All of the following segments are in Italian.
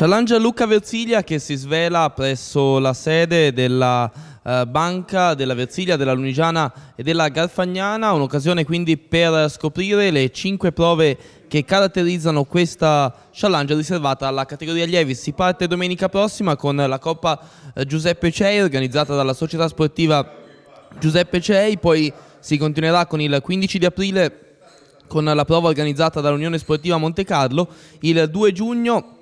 Shalan Luca Verziglia che si svela presso la sede della eh, Banca della Verziglia, della Lunigiana e della Garfagnana, un'occasione quindi per scoprire le cinque prove che caratterizzano questa challenge riservata alla categoria allievi. Si parte domenica prossima con la Coppa eh, Giuseppe Cei organizzata dalla società sportiva Giuseppe Cei, poi si continuerà con il 15 di aprile con la prova organizzata dall'Unione Sportiva Monte Carlo, il 2 giugno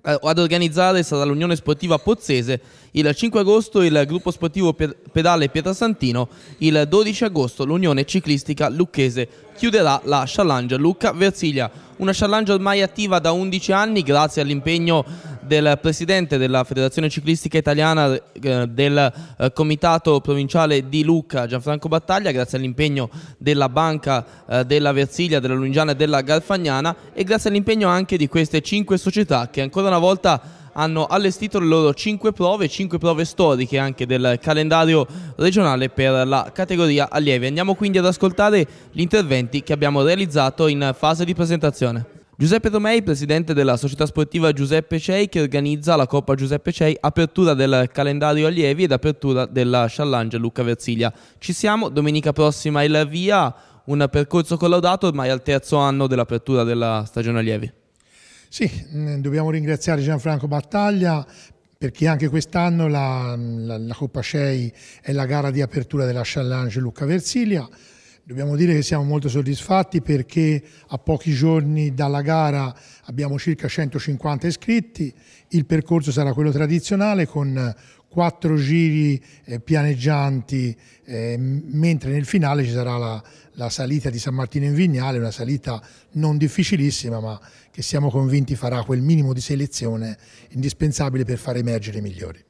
eh, ad organizzare sarà l'Unione Sportiva Pozzese, il 5 agosto il gruppo sportivo Pedale Pietrasantino, il 12 agosto l'Unione Ciclistica Lucchese chiuderà la challenge Lucca Versiglia, una challenge ormai attiva da 11 anni grazie all'impegno del presidente della Federazione Ciclistica Italiana eh, del eh, Comitato Provinciale di Lucca, Gianfranco Battaglia, grazie all'impegno della Banca eh, della Versiglia, della Lungiana e della Garfagnana e grazie all'impegno anche di queste cinque società che ancora una volta hanno allestito le loro cinque prove, cinque prove storiche anche del calendario regionale per la categoria allievi. Andiamo quindi ad ascoltare gli interventi che abbiamo realizzato in fase di presentazione. Giuseppe Tomei, presidente della società sportiva Giuseppe Cei, che organizza la Coppa Giuseppe Cei, apertura del calendario allievi ed apertura della Challenge Luca Versiglia. Ci siamo, domenica prossima il via, un percorso collaudato ormai al terzo anno dell'apertura della stagione allievi. Sì, mm, dobbiamo ringraziare Gianfranco Battaglia perché anche quest'anno la, mm, la, la, Coppa CEI è la gara di apertura della Challenge Lucca Versilia. Dobbiamo dire che siamo molto soddisfatti perché a pochi giorni dalla gara abbiamo circa 150 iscritti, il percorso sarà quello tradizionale con quattro giri eh, pianeggianti, eh, mentre nel finale ci sarà la, la salita di San Martino in Vignale, una salita non difficilissima ma che siamo convinti farà quel minimo di selezione indispensabile per far emergere i migliori.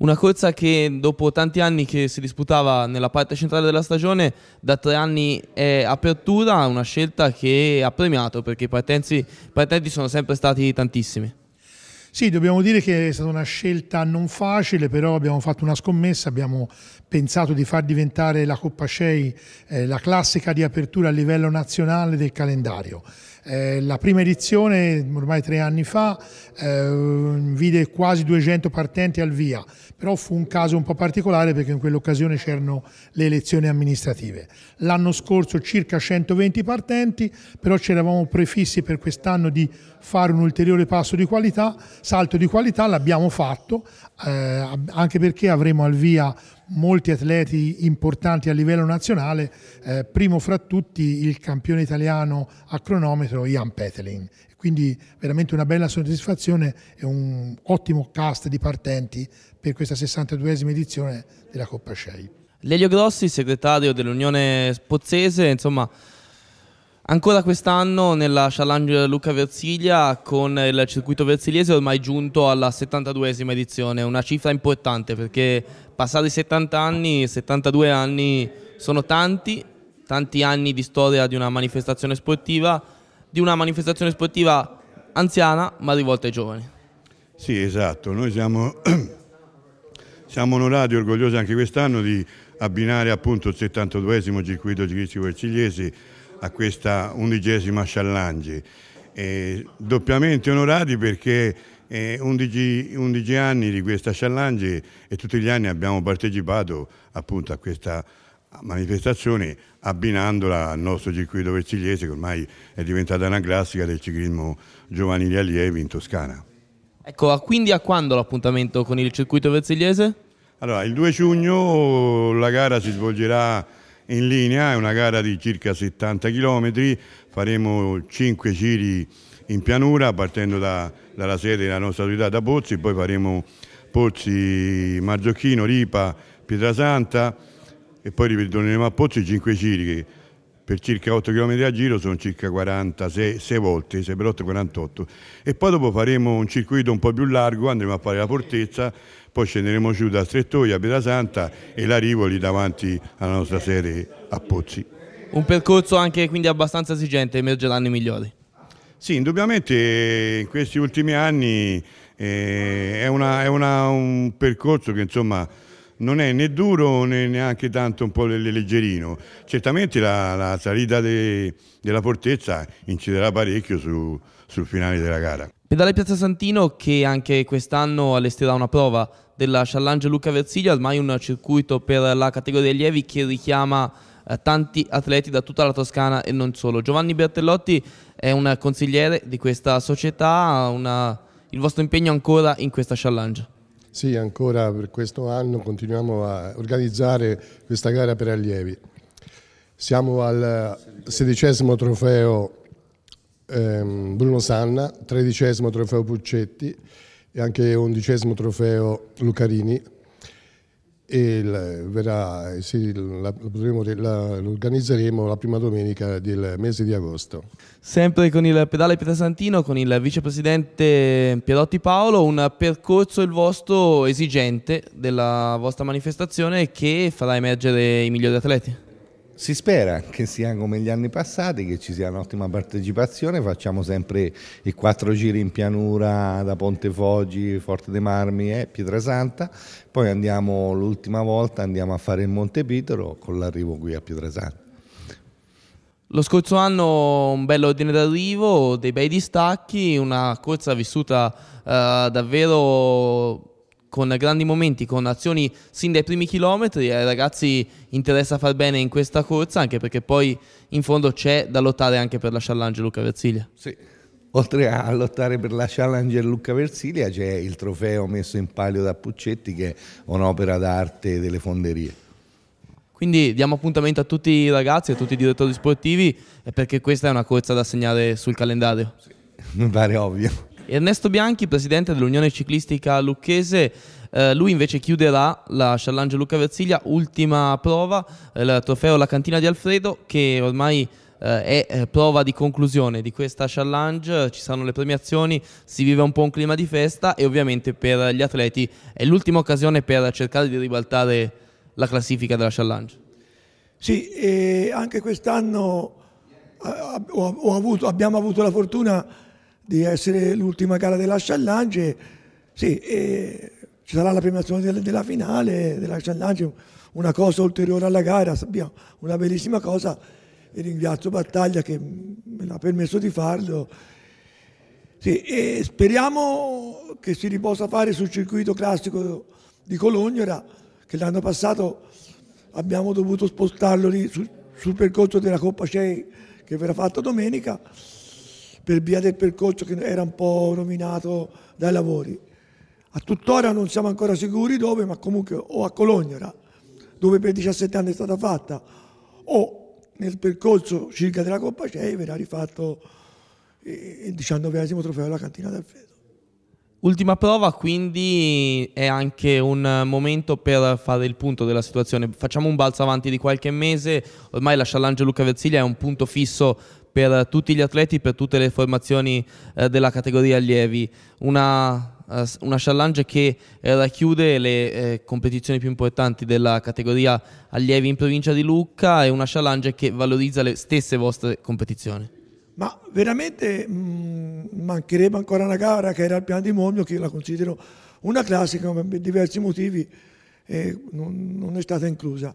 Una corsa che dopo tanti anni che si disputava nella parte centrale della stagione, da tre anni è apertura, una scelta che ha premiato perché i partenzi, partenti sono sempre stati tantissimi. Sì, dobbiamo dire che è stata una scelta non facile, però abbiamo fatto una scommessa, abbiamo pensato di far diventare la Coppa 6 eh, la classica di apertura a livello nazionale del calendario. Eh, la prima edizione, ormai tre anni fa, eh, vide quasi 200 partenti al via, però fu un caso un po' particolare perché in quell'occasione c'erano le elezioni amministrative. L'anno scorso circa 120 partenti, però ci eravamo prefissi per quest'anno di fare un ulteriore passo di qualità, salto di qualità, l'abbiamo fatto, eh, anche perché avremo al via molti atleti importanti a livello nazionale, eh, primo fra tutti il campione italiano a cronometro Ian Petelin. Quindi veramente una bella soddisfazione e un ottimo cast di partenti per questa 62esima edizione della Coppa Shei. Lelio Grossi, segretario dell'Unione Spozzese, insomma Ancora quest'anno nella Challenge Luca Versiglia con il circuito versiliese ormai giunto alla 72esima edizione, una cifra importante perché passati i 70 anni, 72 anni sono tanti, tanti anni di storia di una manifestazione sportiva, di una manifestazione sportiva anziana ma rivolta ai giovani. Sì esatto, noi siamo, siamo onorati e orgogliosi anche quest'anno di abbinare appunto il 72esimo circuito ciclistico versiliese a questa undicesima Challangi. Eh, doppiamente onorati perché eh, 11, 11, anni di questa Challangi e tutti gli anni abbiamo partecipato appunto a questa manifestazione abbinandola al nostro circuito versigliese che ormai è diventata una classica del ciclismo giovanile allievi in Toscana. Ecco, quindi a quando l'appuntamento con il circuito verzigliese? Allora, il 2 giugno la gara si svolgerà in linea, è una gara di circa 70 km, faremo 5 giri in pianura partendo da, dalla sede della nostra società da Pozzi, poi faremo Pozzi, Marzocchino, Ripa, Pietrasanta e poi ritorneremo a Pozzi 5 giri che per circa 8 km a giro sono circa 46 6 volte, 6 per 8 48 e poi dopo faremo un circuito un po' più largo, andremo a fare la fortezza, poi scenderemo giù da Strettoia a Pietrasanta e la Rivoli davanti alla nostra sede a Pozzi. Un percorso anche quindi abbastanza esigente, emerge l'anno migliore. Sì, indubbiamente eh, in questi ultimi anni eh, è, una, è una, un percorso che insomma non è né duro né neanche tanto un po' leggerino. Certamente la, la salita de, della fortezza inciderà parecchio su, sul finale della gara. Pedale Piazza Santino che anche quest'anno allestirà una prova della Challenge Luca Versiglio, ormai un circuito per la categoria allievi che richiama eh, tanti atleti da tutta la Toscana e non solo. Giovanni Bertellotti è un consigliere di questa società, una... il vostro impegno ancora in questa challenge? Sì, ancora per questo anno continuiamo a organizzare questa gara per allievi. Siamo al sedicesimo trofeo ehm, Bruno Sanna, tredicesimo trofeo Puccetti e anche undicesimo trofeo Lucarini. E la, verrà, sì, la, potremo, la, lo organizzeremo la prima domenica del mese di agosto. Sempre con il pedale Pietrasantino, con il vicepresidente Pierotti Paolo, un percorso il vostro esigente della vostra manifestazione che farà emergere i migliori atleti. Si spera che sia come gli anni passati, che ci sia un'ottima partecipazione, facciamo sempre i quattro giri in pianura da Ponte Foggi, Forte dei Marmi e Pietrasanta, poi andiamo l'ultima volta andiamo a fare il Monte Pietro con l'arrivo qui a Pietrasanta. Lo scorso anno un bello ordine d'arrivo, dei bei distacchi, una corsa vissuta eh, davvero con grandi momenti, con azioni sin dai primi chilometri. Ai ragazzi interessa far bene in questa corsa, anche perché poi in fondo c'è da lottare anche per la Challenge Luca Versilia. Sì. Oltre a lottare per la Challenger Luca Versilia c'è il trofeo messo in palio da Puccetti che è un'opera d'arte delle fonderie. Quindi diamo appuntamento a tutti i ragazzi, a tutti i direttori sportivi eh, perché questa è una corsa da segnare sul calendario. Sì, mi pare ovvio. Ernesto Bianchi, presidente dell'Unione Ciclistica Lucchese, eh, lui invece chiuderà la Challenge Luca Versilia, ultima prova, eh, il trofeo La Cantina di Alfredo, che ormai eh, è eh, prova di conclusione di questa challenge, ci saranno le premiazioni, si vive un po' un clima di festa e ovviamente per gli atleti è l'ultima occasione per cercare di ribaltare la classifica della challenge. Sì, eh, anche quest'anno eh, avuto, abbiamo avuto la fortuna di essere l'ultima gara della Challenge. Sì, ci sarà la premiazione della, della finale della Challenge, una cosa ulteriore alla gara, sappiamo, una bellissima cosa e ringrazio Battaglia che me l'ha permesso di farlo. Sì, speriamo che si riposa fare sul circuito classico di Colognera, che l'anno passato abbiamo dovuto spostarlo lì, sul, sul percorso della Coppa CEI che verrà fatta domenica per via del percorso che era un po' rovinato dai lavori. A tuttora non siamo ancora sicuri dove, ma comunque o a Colognera, dove per 17 anni è stata fatta, o nel percorso circa della Coppa CEI verrà rifatto eh, il 19 trofeo alla Cantina del Feto. Ultima prova quindi è anche un momento per fare il punto della situazione. Facciamo un balzo avanti di qualche mese, ormai la Challenge Luca Versilia è un punto fisso per tutti gli atleti, per tutte le formazioni eh, della categoria allievi. Una, eh, una challenge che eh, racchiude le eh, competizioni più importanti della categoria allievi in provincia di Lucca e una challenge che valorizza le stesse vostre competizioni. Ma veramente mh, mm, mancherebbe ancora una gara che era il piano di Mondio, che io la considero una classica, ma per diversi motivi eh, non, non è stata inclusa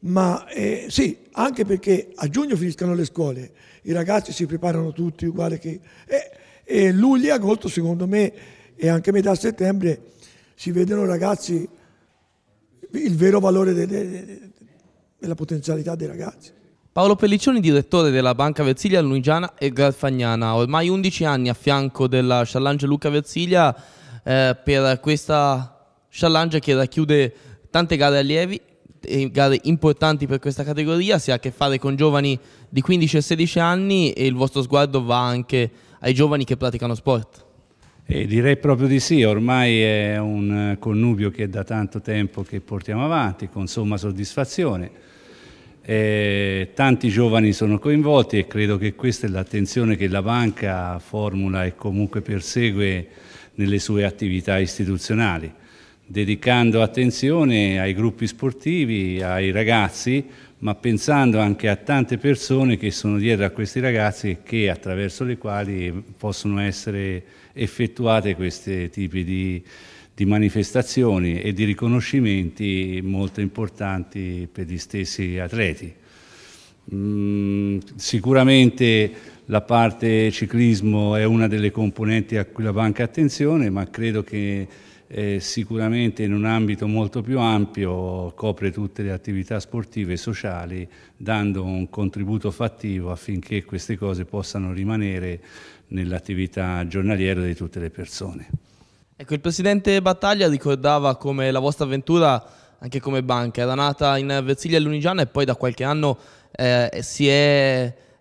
ma eh, sì, anche perché a giugno finiscono le scuole, i ragazzi si preparano tutti uguale che... Eh, e luglio e agosto secondo me e anche metà settembre si vedono ragazzi il vero valore delle, della potenzialità dei ragazzi. Paolo Pelliccioni, direttore della Banca Versilia Luigiana e Garfagnana, ormai 11 anni a fianco della Challenge Luca Versilia eh, per questa Challenge che racchiude tante gare allievi gare importanti per questa categoria, si ha a che fare con giovani di 15 e 16 anni e il vostro sguardo va anche ai giovani che praticano sport. Eh, direi proprio di sì, ormai è un connubio che è da tanto tempo che portiamo avanti con somma soddisfazione. Eh, tanti giovani sono coinvolti e credo che questa è l'attenzione che la banca formula e comunque persegue nelle sue attività istituzionali dedicando attenzione ai gruppi sportivi, ai ragazzi, ma pensando anche a tante persone che sono dietro a questi ragazzi e che attraverso le quali possono essere effettuate questi tipi di, di manifestazioni e di riconoscimenti molto importanti per gli stessi atleti. Mm, sicuramente la parte ciclismo è una delle componenti a cui la banca attenzione, ma credo che eh, sicuramente in un ambito molto più ampio copre tutte le attività sportive e sociali dando un contributo fattivo affinché queste cose possano rimanere nell'attività giornaliera di tutte le persone. Ecco, il presidente Battaglia ricordava come la vostra avventura anche come banca era nata in Versiglia e Lunigiana e poi da qualche anno eh, è,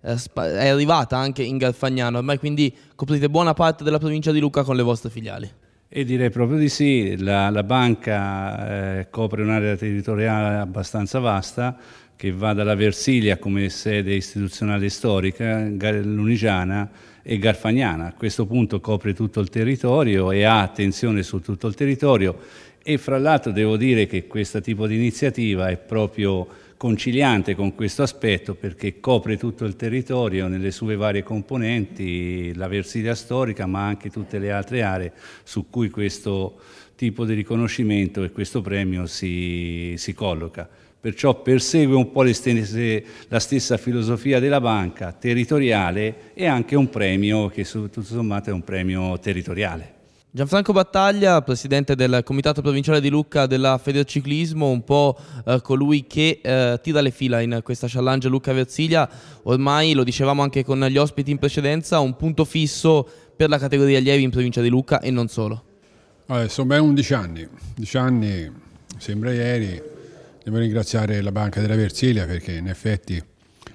eh, è arrivata anche in Garfagnano, ormai quindi coprite buona parte della provincia di Lucca con le vostre filiali. E direi proprio di sì, la, la banca eh, copre un'area territoriale abbastanza vasta che va dalla Versilia come sede istituzionale storica, Lunigiana e Garfagnana. A questo punto copre tutto il territorio e ha attenzione su tutto il territorio e fra l'altro devo dire che questo tipo di iniziativa è proprio conciliante con questo aspetto perché copre tutto il territorio nelle sue varie componenti, la versità storica ma anche tutte le altre aree su cui questo tipo di riconoscimento e questo premio si, si colloca. Perciò persegue un po' stesse, la stessa filosofia della banca territoriale e anche un premio che tutto sommato è un premio territoriale. Gianfranco Battaglia, presidente del Comitato Provinciale di Lucca della Federciclismo, un po' eh, colui che eh, tira le fila in questa challenge Lucca Versilia, ormai lo dicevamo anche con gli ospiti in precedenza, un punto fisso per la categoria allievi in provincia di Lucca e non solo. Eh, sono ben 11 anni, 11 anni sembra ieri, devo ringraziare la Banca della Versilia perché in effetti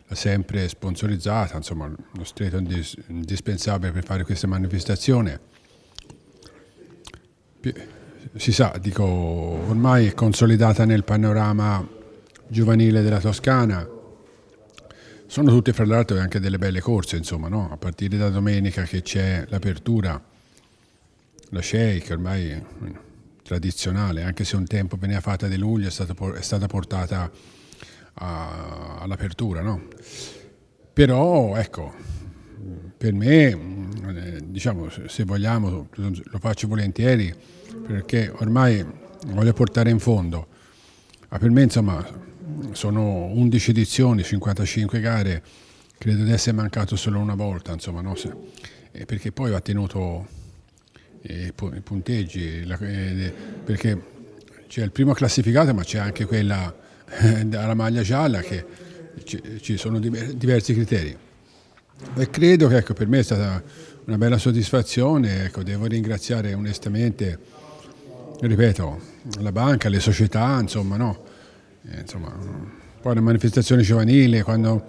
l'ha sempre sponsorizzata, insomma lo stretto indispensabile per fare questa manifestazione si sa, dico, ormai è consolidata nel panorama giovanile della Toscana. Sono tutte fra l'altro anche delle belle corse, insomma, no? a partire da domenica che c'è l'apertura, la Shake ormai mm, tradizionale, anche se un tempo veniva fatta di luglio è stata, è stata portata all'apertura. No? Però ecco, per me mm, diciamo, se vogliamo, lo faccio volentieri perché ormai voglio portare in fondo. Ma per me, insomma, sono 11 edizioni, 55 gare, credo di essere mancato solo una volta, insomma, no? perché poi ho ottenuto eh, i punteggi, eh, perché c'è il primo classificato, ma c'è anche quella eh, dalla maglia gialla che ci sono diversi criteri. E credo che ecco, per me è stata una bella soddisfazione, ecco, devo ringraziare onestamente, ripeto, la banca, le società, insomma, no? eh, insomma poi la manifestazione giovanile, quando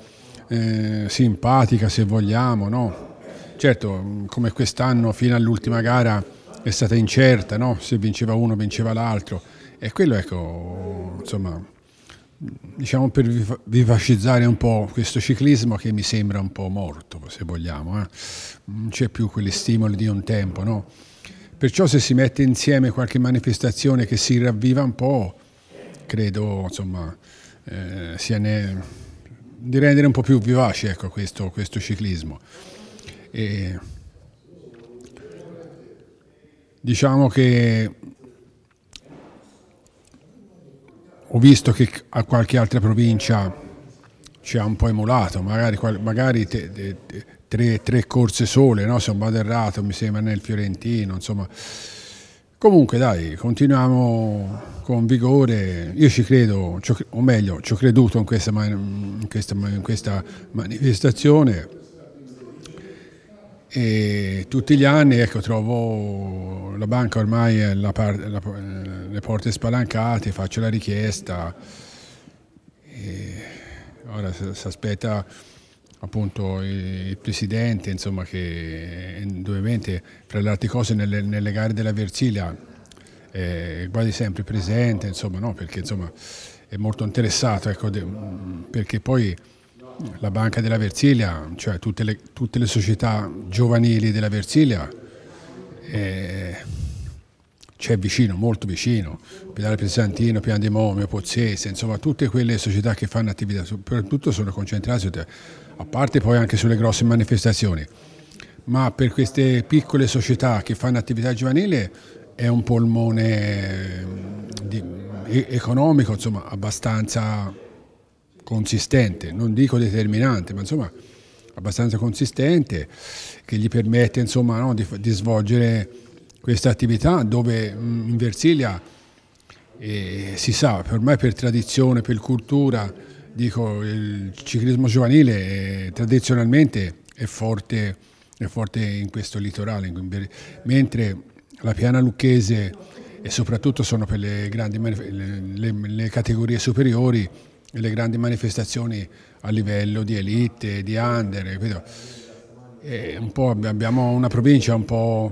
eh, simpatica se vogliamo, no? Certo, come quest'anno fino all'ultima gara è stata incerta, no? Se vinceva uno, vinceva l'altro. E quello, ecco, insomma, diciamo per vivacizzare un po' questo ciclismo che mi sembra un po' morto, se vogliamo, eh? non c'è più quegli stimoli di un tempo, no? Perciò se si mette insieme qualche manifestazione che si ravviva un po', credo, insomma, eh, sia ne... di rendere un po' più vivace ecco, questo, questo, ciclismo. E... Diciamo che ho visto che a qualche altra provincia ci ha un po' emulato, magari, magari te, te, te, tre, tre, corse sole, no? se non vado errato mi sembra nel Fiorentino, insomma. Comunque dai, continuiamo con vigore, io ci credo, o meglio, ci ho creduto in questa, in questa, in questa manifestazione e tutti gli anni ecco, trovo la banca ormai è la parte le porte spalancate, faccio la richiesta. ora si aspetta appunto il presidente insomma, che indubbiamente fra le altre cose nelle, nelle gare della Versilia è quasi sempre presente insomma, no? perché insomma, è molto interessato ecco, perché poi la banca della Versilia cioè tutte le, tutte le società giovanili della Versilia eh, c'è vicino, molto vicino, Pilare Pesantino, Pian di Momio, Pozzese, insomma tutte quelle società che fanno attività, soprattutto sono concentrate, a parte poi anche sulle grosse manifestazioni, ma per queste piccole società che fanno attività giovanile è un polmone ehm, di, economico insomma, abbastanza consistente, non dico determinante, ma insomma abbastanza consistente che gli permette insomma, no, di, di svolgere questa attività dove in Versilia eh, si sa, ormai per tradizione, per cultura, dico, il ciclismo giovanile è, eh, tradizionalmente è forte, è forte, in questo litorale, mentre la piana lucchese e soprattutto sono per le, grandi, le, le categorie superiori e le grandi manifestazioni a livello di elite, di under, eh, un abbiamo una provincia un po'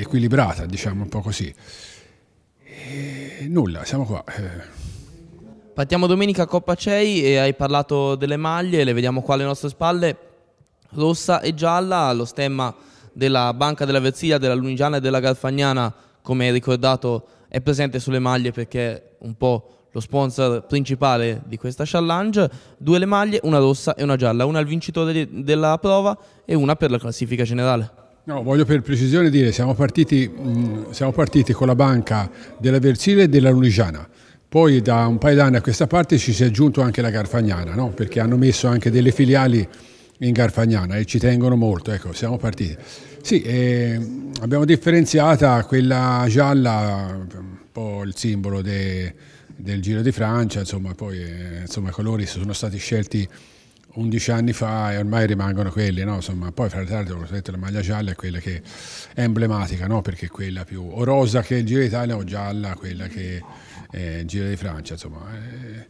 equilibrata, diciamo un po' così. E eh, nulla, siamo qua. Eh. Partiamo domenica a Coppa CEI e hai parlato delle maglie, le vediamo qua alle nostre spalle, rossa e gialla, lo stemma della Banca della Versilia, della Lunigiana e della Garfagnana, come hai ricordato, è presente sulle maglie perché è un po' lo sponsor principale di questa challenge, due le maglie, una rossa e una gialla, una al vincitore della prova e una per la classifica generale. No, voglio per precisione dire, siamo partiti, mh, mm, siamo partiti con la banca della Versile e della Lunigiana. Poi da un paio d'anni a questa parte ci si è aggiunto anche la Garfagnana, no? perché hanno messo anche delle filiali in Garfagnana e ci tengono molto, ecco, siamo partiti. Sì, eh, abbiamo differenziata quella gialla, un po' il simbolo de, del Giro di Francia, insomma, poi eh, insomma, i colori sono stati scelti 11 anni fa e ormai rimangono quelli, no? Insomma, poi fra l'altro la maglia gialla è quella che è emblematica, no? Perché è quella più o rosa che è il Giro d'Italia o gialla quella che è il Giro di Francia, insomma. E, eh,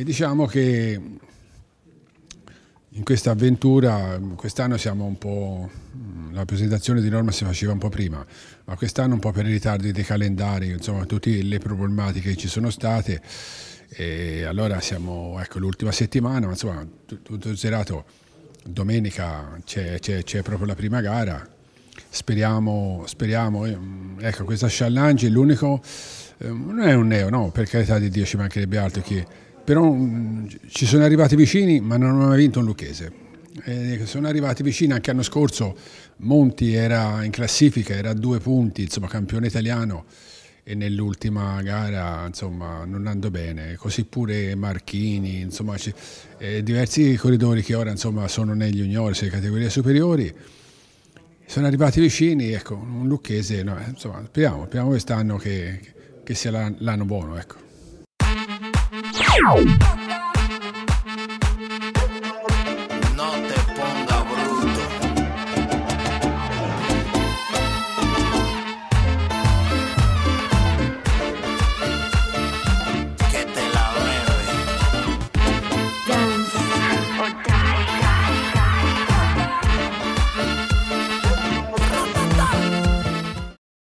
e diciamo che in questa avventura quest'anno siamo un po' la presentazione di norma si faceva un po' prima, ma quest'anno un po' per i ritardi dei calendari, insomma, tutte le problematiche che ci sono state e allora siamo, ecco, l'ultima settimana, ma insomma, tutto girato. Domenica c'è, proprio la prima gara. Speriamo, speriamo eh, mm, ecco, questa challenge è l'unico, eh, non è un neo, no, per carità di Dio ci mancherebbe altro che, però mm, ci sono arrivati vicini, ma non hanno mai vinto un lucchese. Eh, sono arrivati vicini anche l'anno scorso, Monti era in classifica, era a due punti, insomma campione italiano, e nell'ultima gara insomma, non andò bene, così pure Marchini, insomma, eh, diversi corridori che ora insomma, sono negli juniors nelle categorie superiori sono arrivati vicini, ecco, un lucchese, no, insomma, speriamo, speriamo quest'anno che, che sia l'anno buono. Ecco.